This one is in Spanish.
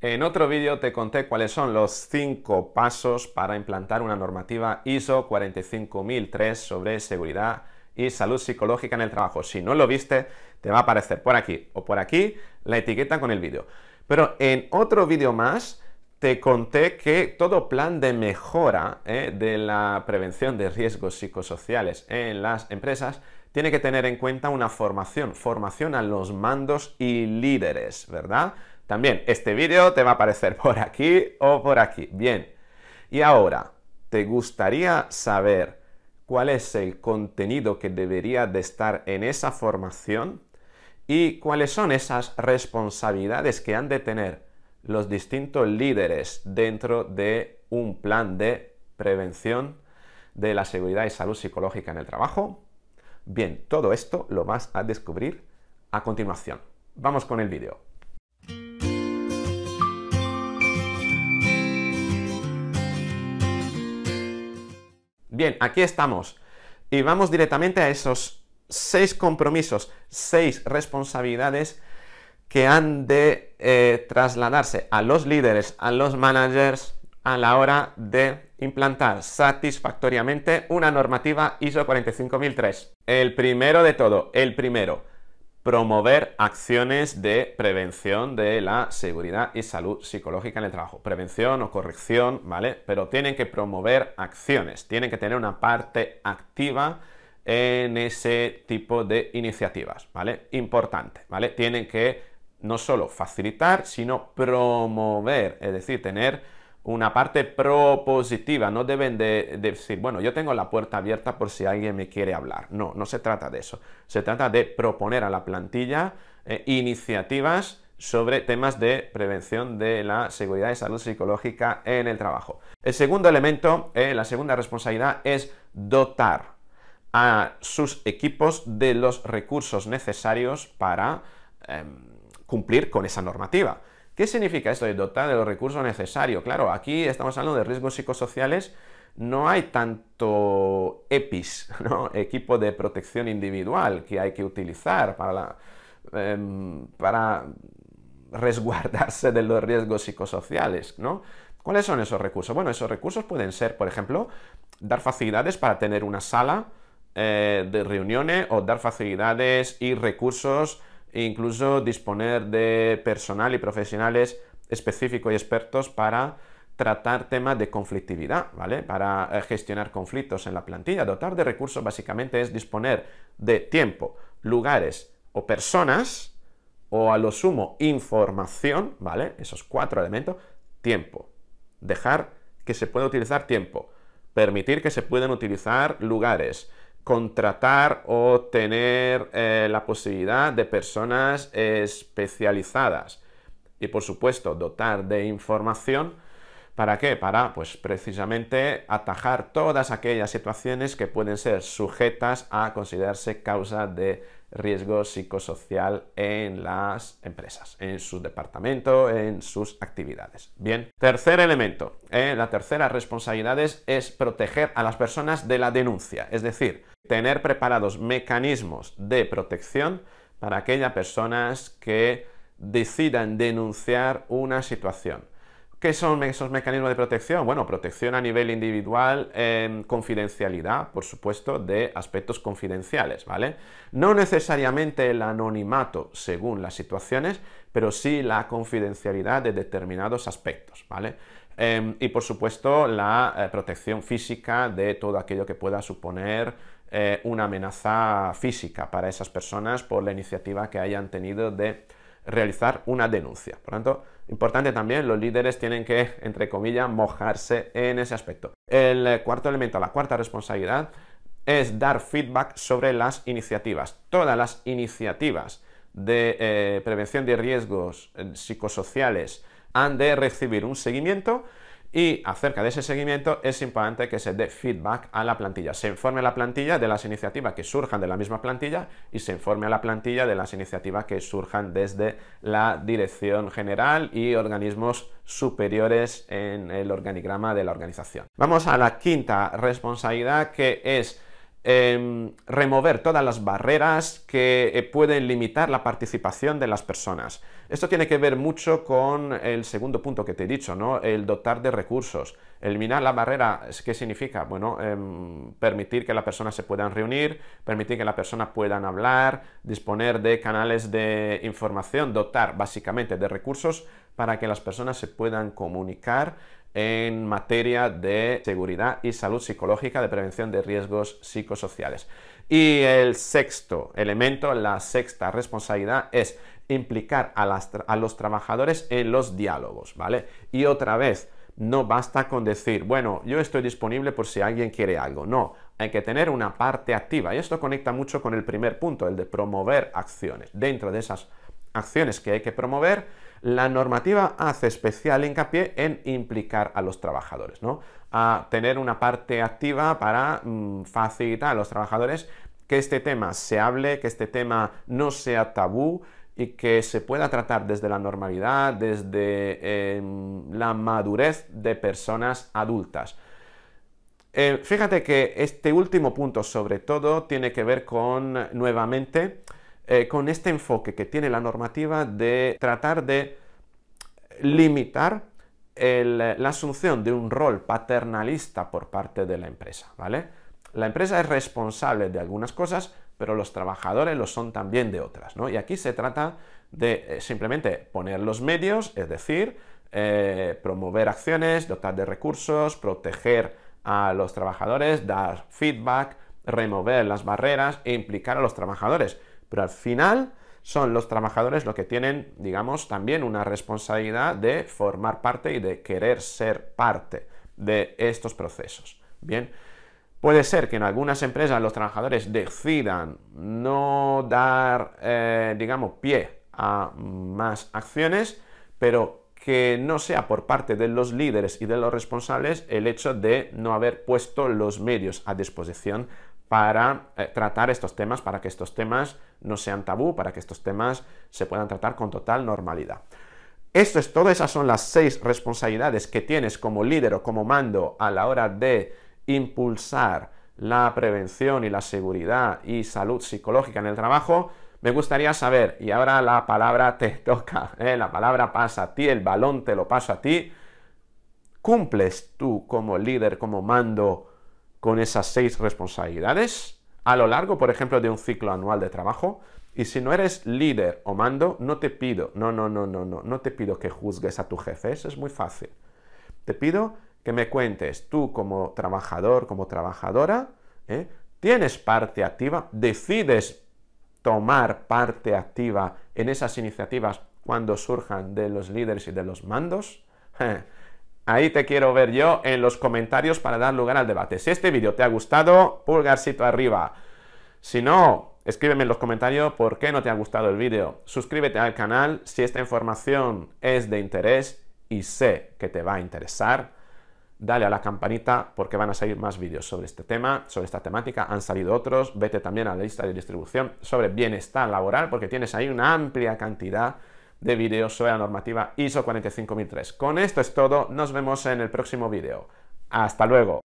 En otro vídeo te conté cuáles son los cinco pasos para implantar una normativa ISO 45003 sobre seguridad y salud psicológica en el trabajo. Si no lo viste, te va a aparecer por aquí o por aquí la etiqueta con el vídeo. Pero en otro vídeo más te conté que todo plan de mejora eh, de la prevención de riesgos psicosociales en las empresas tiene que tener en cuenta una formación, formación a los mandos y líderes, ¿verdad? También este vídeo te va a aparecer por aquí o por aquí. Bien. Y ahora, ¿te gustaría saber cuál es el contenido que debería de estar en esa formación? ¿Y cuáles son esas responsabilidades que han de tener los distintos líderes dentro de un plan de prevención de la seguridad y salud psicológica en el trabajo? Bien, todo esto lo vas a descubrir a continuación. Vamos con el vídeo. Bien, aquí estamos. Y vamos directamente a esos seis compromisos, seis responsabilidades que han de eh, trasladarse a los líderes, a los managers, a la hora de implantar satisfactoriamente una normativa ISO 45003. El primero de todo, el primero promover acciones de prevención de la seguridad y salud psicológica en el trabajo. Prevención o corrección, ¿vale? Pero tienen que promover acciones, tienen que tener una parte activa en ese tipo de iniciativas, ¿vale? Importante, ¿vale? Tienen que no solo facilitar, sino promover, es decir, tener una parte propositiva, no deben de, decir, bueno, yo tengo la puerta abierta por si alguien me quiere hablar. No, no se trata de eso. Se trata de proponer a la plantilla eh, iniciativas sobre temas de prevención de la seguridad y salud psicológica en el trabajo. El segundo elemento, eh, la segunda responsabilidad es dotar a sus equipos de los recursos necesarios para em, cumplir con esa normativa. ¿Qué significa esto de dotar de los recursos necesarios? Claro, aquí estamos hablando de riesgos psicosociales, no hay tanto EPIs, ¿no? equipo de protección individual que hay que utilizar em, para, resguardarse de los riesgos psicosociales, ¿no? ¿Cuáles son esos recursos? Bueno, esos recursos pueden ser, por ejemplo, dar facilidades para tener una sala eh, de reuniones o dar facilidades y recursos e incluso disponer de personal y profesionales específicos y expertos para tratar temas de conflictividad, ¿vale? Para eh, gestionar conflictos en la plantilla. Dotar de recursos básicamente es disponer de tiempo, lugares o personas, o a lo sumo información, ¿vale? Esos cuatro elementos. Tiempo. Dejar que se pueda utilizar tiempo. Permitir que se puedan utilizar lugares contratar o tener eh, la posibilidad de personas especializadas. Y por supuesto, dotar de información ¿Para qué? Para, pues precisamente, atajar todas aquellas situaciones que pueden ser sujetas a considerarse causa de riesgo psicosocial en las empresas, en su departamento, en sus actividades. Bien, tercer elemento, eh, la tercera responsabilidad es proteger a las personas de la denuncia, es decir, tener preparados mecanismos de protección para aquellas personas que decidan denunciar una situación ¿Qué son esos mecanismos de protección? Bueno, protección a nivel individual, em, confidencialidad, por supuesto, de aspectos confidenciales, ¿vale? No necesariamente el anonimato según las situaciones, pero sí la confidencialidad de determinados aspectos, ¿vale? Em, y por supuesto la eh, protección física de todo aquello que pueda suponer eh, una amenaza física para esas personas por la iniciativa que hayan tenido de realizar una denuncia. Por tanto, importante también, los líderes tienen que, entre comillas, mojarse en ese aspecto. El eh, cuarto elemento, la cuarta responsabilidad, es dar feedback sobre las iniciativas. Todas las iniciativas de eh, prevención de riesgos eh, psicosociales han de recibir un seguimiento y acerca de ese seguimiento es importante que se dé feedback a la plantilla. Se informe a la plantilla de las iniciativas que surjan de la misma plantilla y se informe a la plantilla de las iniciativas que surjan desde la dirección general y organismos superiores en el organigrama de la organización. Vamos a la quinta responsabilidad que es Em, remover todas las barreras que eh, pueden limitar la participación de las personas. Esto tiene que ver mucho con el segundo punto que te he dicho, ¿no? el dotar de recursos. Eliminar la barrera, ¿qué significa? Bueno, em, permitir que las personas se puedan reunir, permitir que las personas puedan hablar, disponer de canales de información, dotar básicamente de recursos para que las personas se puedan comunicar en materia de seguridad y salud psicológica, de prevención de riesgos psicosociales. Y el sexto elemento, la sexta responsabilidad es implicar a, los trabajadores en los diálogos, ¿vale? Y otra vez, no basta con decir, bueno, yo estoy disponible por si alguien quiere algo. No, hay que tener una parte activa. Y esto conecta mucho con el primer punto, el de promover acciones. Dentro de esas acciones que hay que promover, la normativa hace especial hincapié en implicar a los trabajadores, ¿no? A tener una parte activa para mm, facilitar a los trabajadores que este tema se hable, que este tema no sea tabú y que se pueda tratar desde la normalidad, desde em, la madurez de personas adultas. Eh, fíjate que este último punto sobre todo tiene que ver con, nuevamente, eh, con este enfoque que tiene la normativa de tratar de limitar la asunción de un rol paternalista por parte de la empresa, ¿vale? La empresa es responsable de algunas cosas, pero los trabajadores lo son también de otras, ¿no? Y aquí se trata de eh, simplemente poner los medios, es decir, eh, promover acciones, dotar de recursos, proteger a los trabajadores, dar feedback, remover las barreras e implicar a los trabajadores. Pero al final son los trabajadores los que tienen, digamos, también una responsabilidad de formar parte y de querer ser parte de estos procesos. Bien, puede ser que en algunas empresas los trabajadores decidan no dar, eh, digamos, pie a más acciones, pero que no sea por parte de los líderes y de los responsables el hecho de no haber puesto los medios a disposición para eh, tratar estos temas, para que estos temas no sean tabú, para que estos temas se puedan tratar con total normalidad. Esto es todo, esas son las seis responsabilidades que tienes como líder o como mando a la hora de impulsar la prevención y la seguridad y salud psicológica en el trabajo. Me gustaría saber, y ahora la palabra te toca, eh, la palabra pasa a ti, el balón te lo paso a ti. ¿Cumples tú como líder, como mando, con esas seis responsabilidades a lo largo, por ejemplo, de un ciclo anual de trabajo. Y si no eres líder o mando, no te pido, no, no, no, no, no, no te pido que juzgues a tu jefe, eso es muy fácil. Te pido que me cuentes, tú como trabajador, como trabajadora, ¿eh? tienes parte activa, decides tomar parte activa en esas iniciativas cuando surjan de los líderes y de los mandos. Ahí te quiero ver yo en los comentarios para dar lugar al debate. Si este vídeo te ha gustado, pulgarcito arriba. Si no, escríbeme en los comentarios por qué no te ha gustado el vídeo. Suscríbete al canal si esta información es de interés y sé que te va a interesar. Dale a la campanita porque van a salir más vídeos sobre este tema, sobre esta temática. Han salido otros. Vete también a la lista de distribución sobre bienestar laboral porque tienes ahí una amplia cantidad de vídeo sobre la normativa ISO 45003. Con esto es todo, nos vemos en el próximo vídeo. ¡Hasta luego!